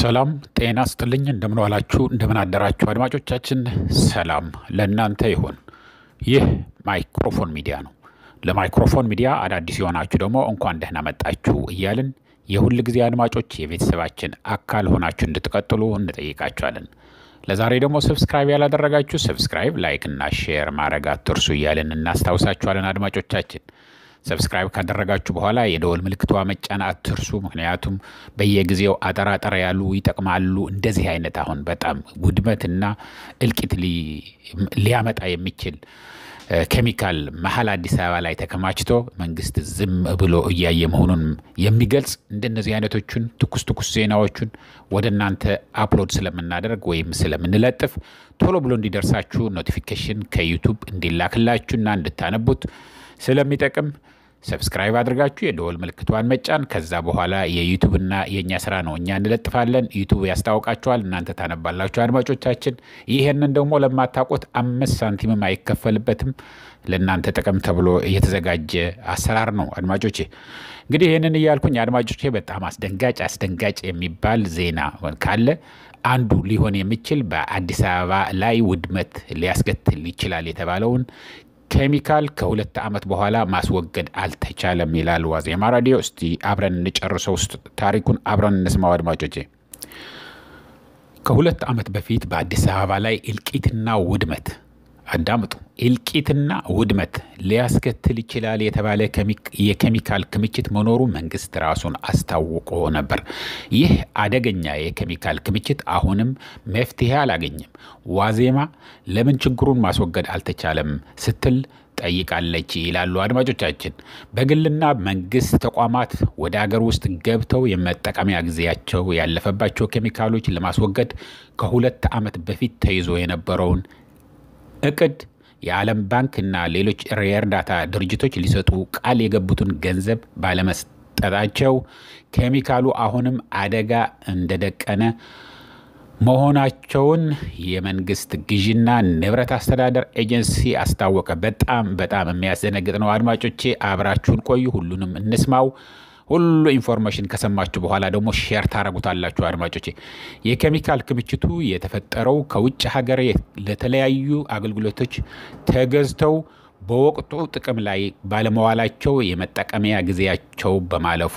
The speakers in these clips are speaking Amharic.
ሰላም ጤና ስጥልኝ። እንደምን ዋላችሁ፣ እንደምን አደራችሁ አድማጮቻችን። ሰላም ለእናንተ ይሁን። ይህ ማይክሮፎን ሚዲያ ነው። ለማይክሮፎን ሚዲያ አዳዲስ የሆናችሁ ደግሞ እንኳን ደህና መጣችሁ እያልን የሁል ጊዜ አድማጮች የቤተሰባችን አካል ሆናችሁ እንድትቀጥሉ እንጠይቃችኋለን። ለዛሬ ደግሞ ሰብስክራይብ ያላደረጋችሁ ሰብስክራይብ፣ ላይክ እና ሼር ማድረግ አትርሱ እያልን እናስታውሳችኋለን አድማጮቻችን ሰብስክራይብ ካደረጋችሁ በኋላ የደወል ምልክቷ መጫን አትርሱ። ምክንያቱም በየጊዜው አጠራጠር ያሉ ይጠቅማሉ። እንደዚህ አይነት አሁን በጣም ውድመትና እልቂት ሊያመጣ የሚችል ኬሚካል መሀል አዲስ አበባ ላይ ተከማችቶ መንግስት ዝም ብሎ እያየ መሆኑን የሚገልጽ እንደነዚህ አይነቶቹን ትኩስ ትኩስ ዜናዎቹን ወደ እናንተ አፕሎድ ስለምናደርግ ወይም ስለምንለጥፍ ቶሎ ብሎ እንዲደርሳችሁ ኖቲፊኬሽን ከዩቱብ እንዲላክላችሁና እንድታነቡት ስለሚጠቅም ሰብስክራይብ አድርጋችሁ የደወል ምልክቷን መጫን። ከዛ በኋላ የዩቱብ እና የእኛ ስራ ነው፣ እኛ እንለጥፋለን፣ ዩቱብ ያስታውቃችኋል፣ እናንተ ታነባላችሁ። አድማጮቻችን ይህንን ደግሞ ለማታውቁት አምስት ሳንቲምም አይከፈልበትም። ለእናንተ ጥቅም ተብሎ የተዘጋጀ አሰራር ነው። አድማጮቼ እንግዲህ ይህንን እያልኩኝ አድማጮቼ በጣም አስደንጋጭ አስደንጋጭ የሚባል ዜና ካለ አንዱ ሊሆን የሚችል በአዲስ አበባ ላይ ውድመት ሊያስከትል ይችላል የተባለውን ኬሚካል ከሁለት ዓመት በኋላ ማስወገድ አልተቻለም ይላል ዋዜማ ራዲዮ። እስቲ አብረን እንጨርሰው ውስጥ ታሪኩን አብረን እንስማው አድማጮቼ። ከሁለት ዓመት በፊት በአዲስ አበባ ላይ እልቂትና ውድመት አዳምጡ። እልቂትና ውድመት ሊያስከትል ይችላል የተባለ የኬሚካል ክምችት መኖሩ መንግስት ራሱን አስታውቆ ነበር። ይህ አደገኛ የኬሚካል ክምችት አሁንም መፍትሄ አላገኘም። ዋዜማ ለምን ችግሩን ማስወገድ አልተቻለም ስትል ጠይቃለች ይላሉ አድማጮቻችን። በግልና መንግስት ተቋማት ወደ አገር ውስጥ ገብተው የመጠቀሚያ ጊዜያቸው ያለፈባቸው ኬሚካሎች ለማስወገድ ከሁለት ዓመት በፊት ተይዞ የነበረውን እቅድ የዓለም ባንክና ሌሎች የእርዳታ ድርጅቶች ሊሰጡ ቃል የገቡትን ገንዘብ ባለመስጠታቸው ኬሚካሉ አሁንም አደጋ እንደደቀነ መሆናቸውን የመንግስት ግዥና ንብረት አስተዳደር ኤጀንሲ አስታወቀ። በጣም በጣም የሚያስደነግጥ ነው። አድማጮቼ አብራችሁን ቆዩ፣ ሁሉንም እንስማው። ሁሉ ኢንፎርሜሽን ከሰማችሁ በኋላ ደግሞ ሼር ታረጉታላችሁ። አድማጮቼ የኬሚካል ክምችቱ የተፈጠረው ከውጭ ሀገር ለተለያዩ አገልግሎቶች ተገዝተው በወቅቱ ጥቅም ላይ ባለመዋላቸው የመጠቀሚያ ጊዜያቸው በማለፉ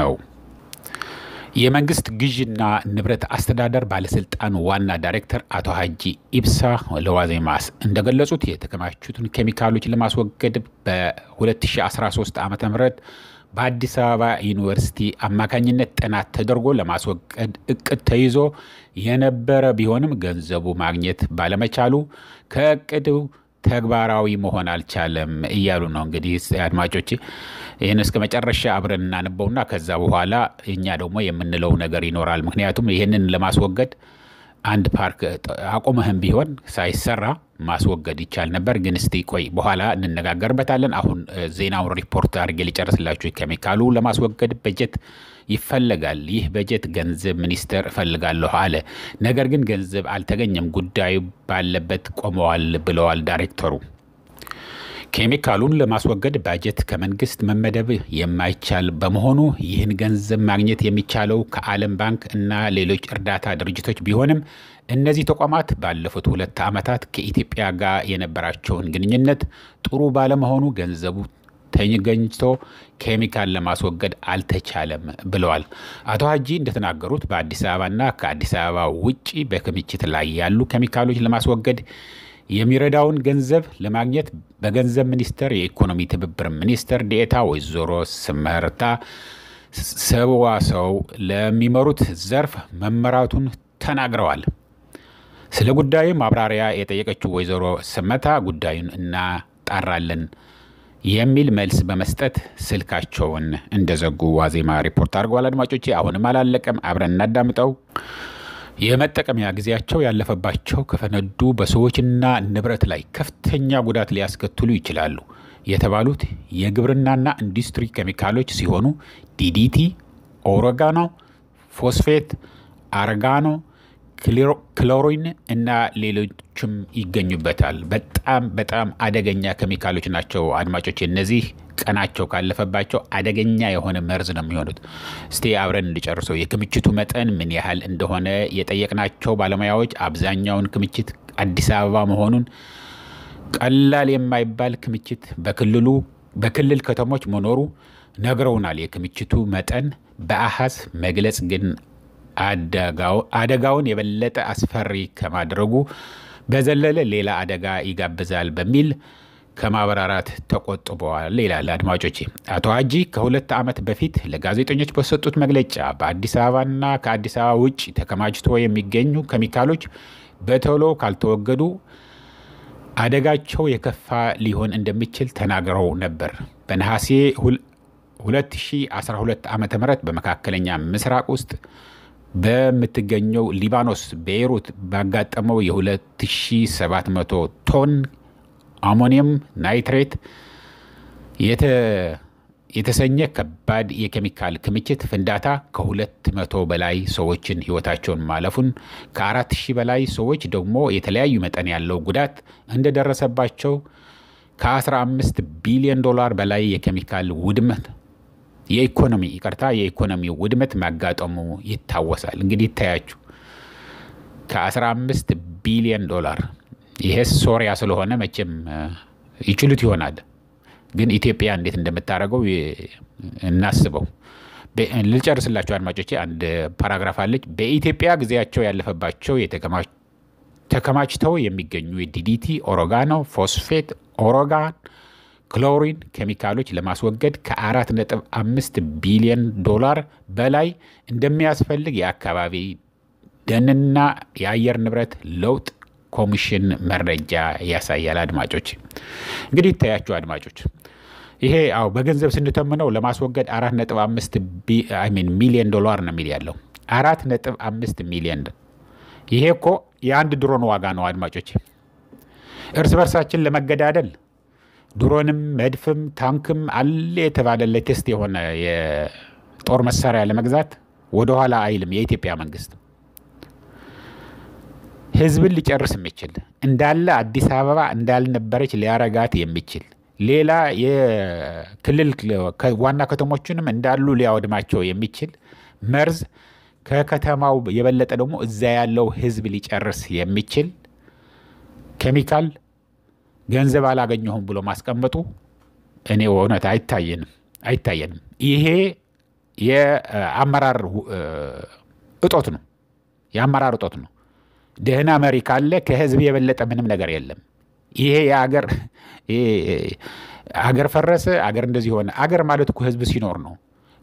ነው። የመንግስት ግዥና ንብረት አስተዳደር ባለስልጣን ዋና ዳይሬክተር አቶ ሀጂ ኢብሳ ለዋዜማስ እንደገለጹት የተከማቹትን ኬሚካሎች ለማስወገድ በ2013 ዓ.ም በአዲስ አበባ ዩኒቨርሲቲ አማካኝነት ጥናት ተደርጎ ለማስወገድ እቅድ ተይዞ የነበረ ቢሆንም ገንዘቡ ማግኘት ባለመቻሉ ከእቅዱ ተግባራዊ መሆን አልቻለም እያሉ ነው። እንግዲህ አድማጮች ይህን እስከ መጨረሻ አብረን እናንበውና ከዛ በኋላ እኛ ደግሞ የምንለው ነገር ይኖራል። ምክንያቱም ይህንን ለማስወገድ አንድ ፓርክ አቁመህም ቢሆን ሳይሰራ ማስወገድ ይቻል ነበር። ግን እስቲ ቆይ በኋላ እንነጋገርበታለን። አሁን ዜናውን ሪፖርት አድርጌ ሊጨርስላችሁ። ኬሚካሉ ለማስወገድ በጀት ይፈለጋል። ይህ በጀት ገንዘብ ሚኒስቴር እፈልጋለሁ አለ። ነገር ግን ገንዘብ አልተገኘም። ጉዳዩ ባለበት ቆመዋል ብለዋል ዳይሬክተሩ። ኬሚካሉን ለማስወገድ ባጀት ከመንግስት መመደብ የማይቻል በመሆኑ ይህን ገንዘብ ማግኘት የሚቻለው ከዓለም ባንክ እና ሌሎች እርዳታ ድርጅቶች ቢሆንም እነዚህ ተቋማት ባለፉት ሁለት ዓመታት ከኢትዮጵያ ጋር የነበራቸውን ግንኙነት ጥሩ ባለመሆኑ ገንዘቡ ተገኝቶ ኬሚካል ለማስወገድ አልተቻለም ብለዋል። አቶ ሀጂ እንደተናገሩት በአዲስ አበባና ከአዲስ አበባ ውጭ በክምችት ላይ ያሉ ኬሚካሎች ለማስወገድ የሚረዳውን ገንዘብ ለማግኘት በገንዘብ ሚኒስቴር የኢኮኖሚ ትብብር ሚኒስትር ዴኤታ ወይዘሮ ስመርታ ሰዋሰው ለሚመሩት ዘርፍ መመራቱን ተናግረዋል። ስለ ጉዳዩ ማብራሪያ የጠየቀችው ወይዘሮ ስመታ ጉዳዩን እናጣራለን የሚል መልስ በመስጠት ስልካቸውን እንደዘጉ ዋዜማ ሪፖርት አድርገዋል። አድማጮቼ አሁንም አላለቀም፣ አብረን እናዳምጠው። የመጠቀሚያ ጊዜያቸው ያለፈባቸው ከፈነዱ በሰዎችና ንብረት ላይ ከፍተኛ ጉዳት ሊያስከትሉ ይችላሉ የተባሉት የግብርናና ኢንዱስትሪ ኬሚካሎች ሲሆኑ ዲዲቲ፣ ኦሮጋኖ፣ ፎስፌት፣ አርጋኖ፣ ክሎሪን እና ሌሎችም ይገኙበታል። በጣም በጣም አደገኛ ኬሚካሎች ናቸው አድማጮች እነዚህ ቀናቸው ካለፈባቸው አደገኛ የሆነ መርዝ ነው የሚሆኑት። እስቲ አብረን እንዲጨርሰው የክምችቱ መጠን ምን ያህል እንደሆነ የጠየቅናቸው ባለሙያዎች አብዛኛውን ክምችት አዲስ አበባ መሆኑን ቀላል የማይባል ክምችት በክልሉ በክልል ከተሞች መኖሩ ነግረውናል። የክምችቱ መጠን በአሃዝ መግለጽ ግን አደጋውን የበለጠ አስፈሪ ከማድረጉ በዘለለ ሌላ አደጋ ይጋብዛል በሚል ከማብራራት ተቆጥበዋል ይላል። አድማጮች። አቶ ሀጂ ከሁለት ዓመት በፊት ለጋዜጠኞች በሰጡት መግለጫ በአዲስ አበባና ከአዲስ አበባ ውጭ ተከማችቶ የሚገኙ ኬሚካሎች በቶሎ ካልተወገዱ አደጋቸው የከፋ ሊሆን እንደሚችል ተናግረው ነበር። በነሐሴ 2012 ዓ ም በመካከለኛ ምስራቅ ውስጥ በምትገኘው ሊባኖስ ቤይሩት ባጋጠመው የ2700 ቶን አሞኒየም ናይትሬት የተሰኘ ከባድ የኬሚካል ክምችት ፍንዳታ ከሁለት መቶ በላይ ሰዎችን ህይወታቸውን ማለፉን ከ ሺህ በላይ ሰዎች ደግሞ የተለያዩ መጠን ያለው ጉዳት እንደደረሰባቸው ከ15 ቢሊዮን ዶላር በላይ የኬሚካል ውድመት የኢኮኖሚ ይቅርታ የኢኮኖሚ ውድመት ማጋጠሙ ይታወሳል። እንግዲህ ይታያችሁ ከ15 ቢሊዮን ዶላር ይሄ ሶሪያ ስለሆነ መቼም ይችሉት ይሆናል። ግን ኢትዮጵያ እንዴት እንደምታደርገው እናስበው። ልጨርስላቸው አድማጮቼ፣ አንድ ፓራግራፍ አለች። በኢትዮጵያ ጊዜያቸው ያለፈባቸው ተከማችተው የሚገኙ የዲዲቲ፣ ኦሮጋኖ፣ ፎስፌት፣ ኦሮጋን፣ ክሎሪን ኬሚካሎች ለማስወገድ ከ4.5 ቢሊዮን ዶላር በላይ እንደሚያስፈልግ የአካባቢ ደንና የአየር ንብረት ለውጥ ኮሚሽን መረጃ ያሳያል። አድማጮች እንግዲህ ይታያችሁ አድማጮች ይሄ አዎ በገንዘብ ስንተምነው ለማስወገድ አራት ነጥብ አምስት ሚሊዮን ዶላር ነው የሚል ያለው አራት ነጥብ አምስት ሚሊዮን ይሄ እኮ የአንድ ድሮን ዋጋ ነው አድማጮች። እርስ በርሳችን ለመገዳደል ድሮንም መድፍም ታንክም አለ የተባለ ሌቴስት የሆነ የጦር መሳሪያ ለመግዛት ወደኋላ አይልም የኢትዮጵያ መንግስት። ህዝብን ሊጨርስ የሚችል እንዳለ አዲስ አበባ እንዳልነበረች ሊያረጋት የሚችል ሌላ የክልል ዋና ከተሞችንም እንዳሉ ሊያወድማቸው የሚችል መርዝ ከከተማው የበለጠ ደግሞ እዛ ያለው ህዝብ ሊጨርስ የሚችል ኬሚካል ገንዘብ አላገኘሁም ብሎ ማስቀመጡ እኔ እውነት አይታየንም አይታየንም። ይሄ የአመራር እጦት ነው፣ የአመራር እጦት ነው። ደህና መሪ ካለ ከህዝብ የበለጠ ምንም ነገር የለም። ይሄ የአገር አገር ፈረሰ፣ አገር እንደዚህ ሆነ። አገር ማለት እኮ ህዝብ ሲኖር ነው።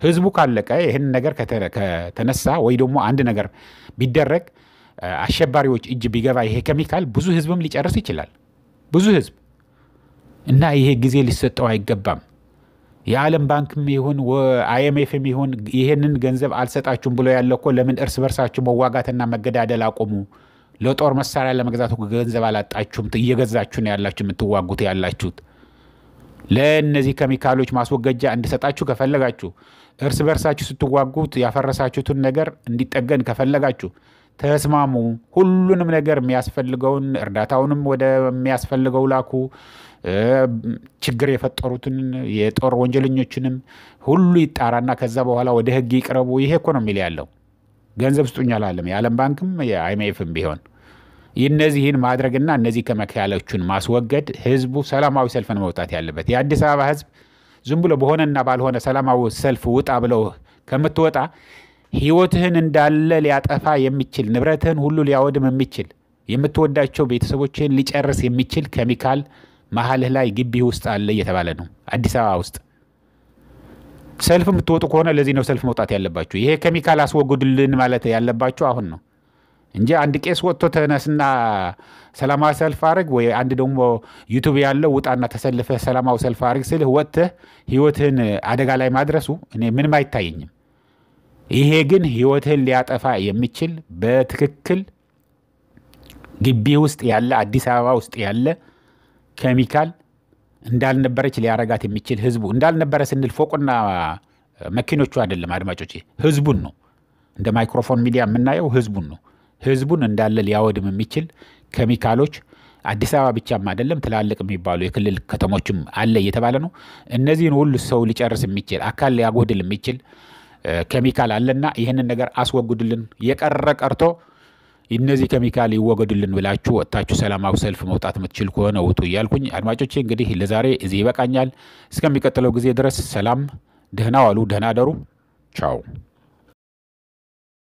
ህዝቡ ካለቀ ይህን ነገር ከተነሳ ወይ ደግሞ አንድ ነገር ቢደረግ አሸባሪዎች እጅ ቢገባ ይሄ ኬሚካል ብዙ ህዝብም ሊጨርስ ይችላል። ብዙ ህዝብ እና ይሄ ጊዜ ሊሰጠው አይገባም። የዓለም ባንክም ይሁን አይኤምኤፍም ይሁን ይህንን ገንዘብ አልሰጣችሁም ብሎ ያለ እኮ ለምን እርስ በርሳችሁ መዋጋትና መገዳደል አቆሙ? ለጦር መሳሪያ ለመግዛት ገንዘብ አላጣችሁም፣ እየገዛችሁ ነው ያላችሁ የምትዋጉት ያላችሁት። ለእነዚህ ኬሚካሎች ማስወገጃ እንድሰጣችሁ ከፈለጋችሁ፣ እርስ በርሳችሁ ስትዋጉት ያፈረሳችሁትን ነገር እንዲጠገን ከፈለጋችሁ ተስማሙ። ሁሉንም ነገር የሚያስፈልገውን እርዳታውንም ወደሚያስፈልገው ላኩ። ችግር የፈጠሩትን የጦር ወንጀለኞችንም ሁሉ ይጣራና ከዛ በኋላ ወደ ህግ ይቅረቡ። ይሄ እኮ ነው የሚል ያለው። ገንዘብ ስጡኝ አላለም የዓለም ባንክም የአይምኤፍም ቢሆን እነዚህን ማድረግና እነዚህ ከመከያሎቹን ማስወገድ ህዝቡ ሰላማዊ ሰልፍን መውጣት ያለበት። የአዲስ አበባ ህዝብ ዝም ብሎ በሆነና ባልሆነ ሰላማዊ ሰልፍ ውጣ ብለው ከምትወጣ ህይወትህን እንዳለ ሊያጠፋ የሚችል ንብረትህን ሁሉ ሊያወድም የሚችል የምትወዳቸው ቤተሰቦችህን ሊጨርስ የሚችል ኬሚካል መሀልህ ላይ ግቢ ውስጥ አለ እየተባለ ነው አዲስ አበባ ውስጥ። ሰልፍ የምትወጡ ከሆነ ለዚህ ነው ሰልፍ መውጣት ያለባችሁ። ይሄ ኬሚካል አስወግዱልን ማለት ያለባችሁ አሁን ነው። እንጂ አንድ ቄስ ወጥቶ ተነስና ሰላማዊ ሰልፍ አድርግ ወይ አንድ ደግሞ ዩቱብ ያለው ውጣና ተሰልፈ ሰላማዊ ሰልፍ አድርግ ስልህ ወጥተህ ህይወትህን አደጋ ላይ ማድረሱ እኔ ምንም አይታየኝም። ይሄ ግን ህይወትህን ሊያጠፋ የሚችል በትክክል ግቢ ውስጥ ያለ አዲስ አበባ ውስጥ ያለ ኬሚካል እንዳልነበረች ሊያረጋት የሚችል ህዝቡ እንዳልነበረ ስንል ፎቁና መኪኖቹ አይደለም አድማጮች፣ ህዝቡን ነው እንደ ማይክሮፎን ሚዲያ የምናየው ህዝቡን ነው። ህዝቡን እንዳለ ሊያወድም የሚችል ኬሚካሎች አዲስ አበባ ብቻም አይደለም ትላልቅ የሚባሉ የክልል ከተሞችም አለ እየተባለ ነው። እነዚህን ሁሉ ሰው ሊጨርስ የሚችል አካል ሊያጎድል የሚችል ኬሚካል አለና ይህንን ነገር አስወግዱልን። የቀረ ቀርቶ እነዚህ ኬሚካል ይወገዱልን ብላችሁ ወጥታችሁ ሰላማዊ ሰልፍ መውጣት የምትችል ከሆነ ውጡ እያልኩኝ አድማጮቼ እንግዲህ ለዛሬ እዚህ ይበቃኛል። እስከሚቀጥለው ጊዜ ድረስ ሰላም፣ ደህና ዋሉ፣ ደህና አደሩ። ቻው